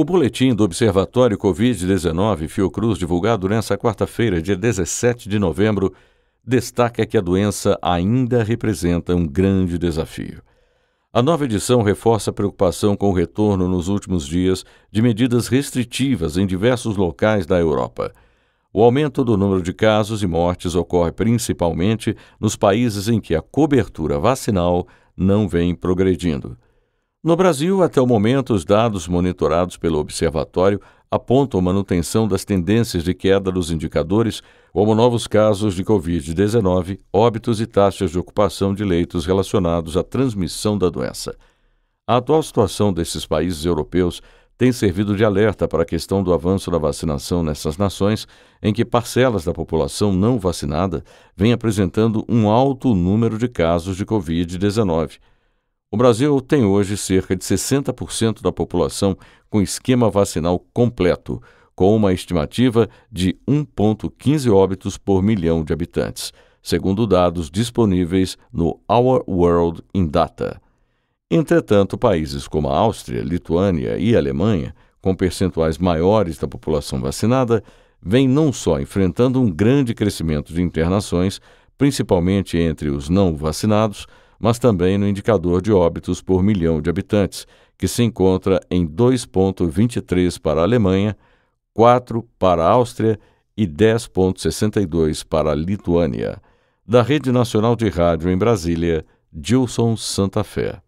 O boletim do Observatório Covid-19 Fiocruz, divulgado nesta quarta-feira, dia 17 de novembro, destaca que a doença ainda representa um grande desafio. A nova edição reforça a preocupação com o retorno nos últimos dias de medidas restritivas em diversos locais da Europa. O aumento do número de casos e mortes ocorre principalmente nos países em que a cobertura vacinal não vem progredindo. No Brasil, até o momento, os dados monitorados pelo Observatório apontam manutenção das tendências de queda dos indicadores, como novos casos de Covid-19, óbitos e taxas de ocupação de leitos relacionados à transmissão da doença. A atual situação desses países europeus tem servido de alerta para a questão do avanço da vacinação nessas nações, em que parcelas da população não vacinada vem apresentando um alto número de casos de Covid-19. O Brasil tem hoje cerca de 60% da população com esquema vacinal completo, com uma estimativa de 1,15 óbitos por milhão de habitantes, segundo dados disponíveis no Our World in Data. Entretanto, países como a Áustria, Lituânia e Alemanha, com percentuais maiores da população vacinada, vêm não só enfrentando um grande crescimento de internações, principalmente entre os não vacinados, mas também no indicador de óbitos por milhão de habitantes, que se encontra em 2,23 para a Alemanha, 4 para a Áustria e 10,62 para a Lituânia. Da Rede Nacional de Rádio em Brasília, Gilson Santa Fé.